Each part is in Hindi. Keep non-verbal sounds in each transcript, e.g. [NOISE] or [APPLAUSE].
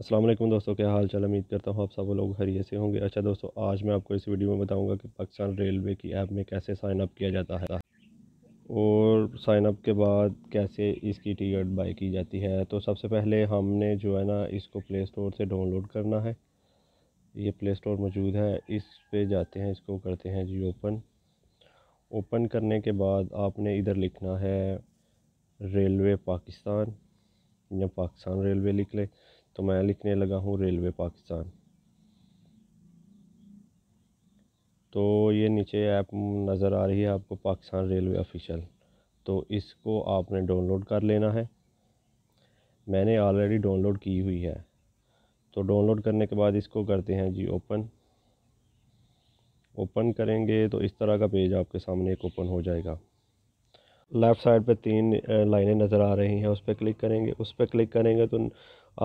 असलम दोस्तों क्या हाल चाल उम्मीद करता हूँ आप सब लोग हरिए से होंगे अच्छा दोस्तों आज मैं आपको इस वीडियो में बताऊँगा कि पाकिस्तान रेलवे की ऐप में कैसे साइन अप किया जाता है और साइन अप के बाद कैसे इसकी टिकट बाई की जाती है तो सबसे पहले हमने जो है ना इसको प्ले स्टोर से डाउनलोड करना है ये प्ले स्टोर मौजूद है इस पर जाते हैं इसको करते हैं जी ओपन ओपन करने के बाद आपने इधर लिखना है रेलवे पाकिस्तान या पाकिस्तान रेलवे लिख लें तो मैं लिखने लगा हूँ रेलवे पाकिस्तान तो ये नीचे ऐप नज़र आ रही है आपको पाकिस्तान रेलवे ऑफिशियल तो इसको आपने डाउनलोड कर लेना है मैंने ऑलरेडी डाउनलोड की हुई है तो डाउनलोड करने के बाद इसको करते हैं जी ओपन ओपन करेंगे तो इस तरह का पेज आपके सामने एक ओपन हो जाएगा लेफ़्ट साइड पे तीन लाइनें नज़र आ रही हैं उस पर क्लिक करेंगे उस पर क्लिक करेंगे तो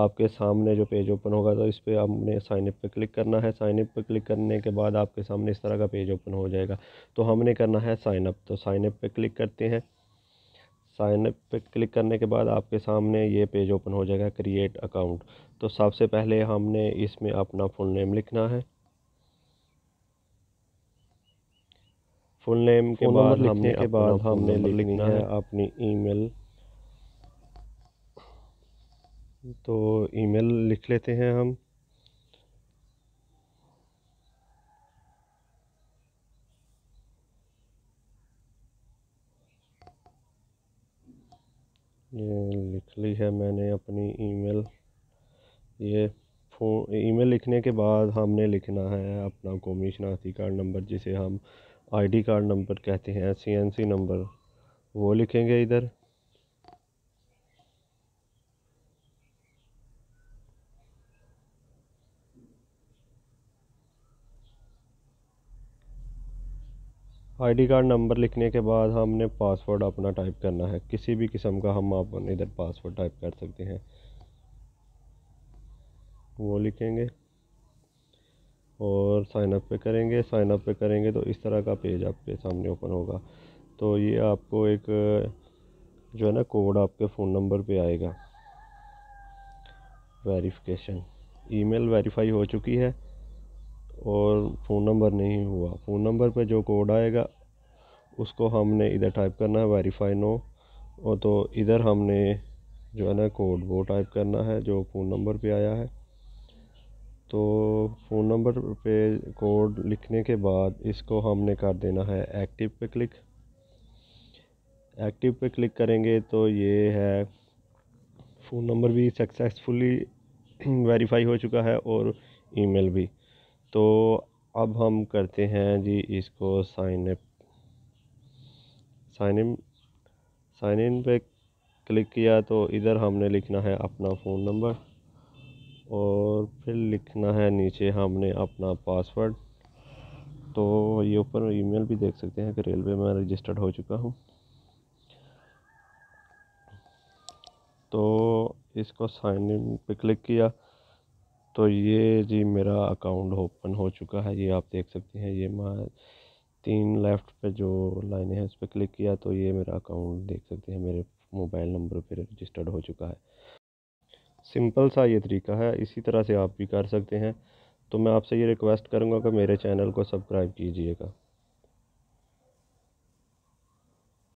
आपके सामने जो पेज ओपन होगा तो इस पर आपने साइनअप पे क्लिक करना है साइनअप पे क्लिक करने के बाद आपके सामने इस तरह का पेज ओपन हो जाएगा तो हमने करना है साइनअप तो साइनअप पे क्लिक करते हैं साइनअप पे क्लिक करने के बाद आपके सामने ये पेज ओपन हो जाएगा क्रिएट अकाउंट तो सबसे पहले हमने इसमें अपना फुल नेम लिखना है फुल नेम के बाद हमने के बाद हमने लिखना है अपनी ईमेल तो ईमेल लिख लेते हैं हम ये लिख ली है मैंने अपनी ईमेल ये फ़ोन ईमेल लिखने के बाद हमने लिखना है अपना कौमी शनाख्ती कार्ड नंबर जिसे हम आईडी कार्ड नंबर कहते हैं सीएनसी नंबर वो लिखेंगे इधर आईडी कार्ड नंबर लिखने के बाद हमने पासवर्ड अपना टाइप करना है किसी भी किस्म का हम आप इधर पासवर्ड टाइप कर सकते हैं वो लिखेंगे और साइन अप पे करेंगे साइन अप पे करेंगे तो इस तरह का पेज आपके सामने ओपन होगा तो ये आपको एक जो है ना कोड आपके फ़ोन नंबर पे आएगा वेरिफिकेशन ईमेल वेरीफाई हो चुकी है और फ़ोन नंबर नहीं हुआ फ़ोन नंबर पे जो कोड आएगा उसको हमने इधर टाइप करना है वेरीफाई नो और तो इधर हमने जो है ना कोड वो टाइप करना है जो फ़ोन नंबर पे आया है तो फ़ोन नंबर पे कोड लिखने के बाद इसको हमने कर देना है एक्टिव पे क्लिक एक्टिव पे क्लिक करेंगे तो ये है फ़ोन नंबर भी सक्सेसफुली वेरीफाई [CLEARS THROAT] हो चुका है और ईमेल भी तो अब हम करते हैं जी इसको sign up sign in sign in पे क्लिक किया तो इधर हमने लिखना है अपना फ़ोन नंबर और फिर लिखना है नीचे हमने अपना पासवर्ड तो ये ऊपर ईमेल भी देख सकते हैं कि रेलवे में रजिस्टर्ड हो चुका हूँ तो इसको साइन इन पे क्लिक किया तो ये जी मेरा अकाउंट ओपन हो चुका है ये आप देख सकते हैं ये मैं तीन लेफ़्ट पे जो लाइनें हैं उस पर क्लिक किया तो ये मेरा अकाउंट देख सकते हैं मेरे मोबाइल नंबर पे रजिस्टर्ड हो चुका है सिंपल सा ये तरीका है इसी तरह से आप भी कर सकते हैं तो मैं आपसे ये रिक्वेस्ट करूँगा कि मेरे चैनल को सब्सक्राइब कीजिएगा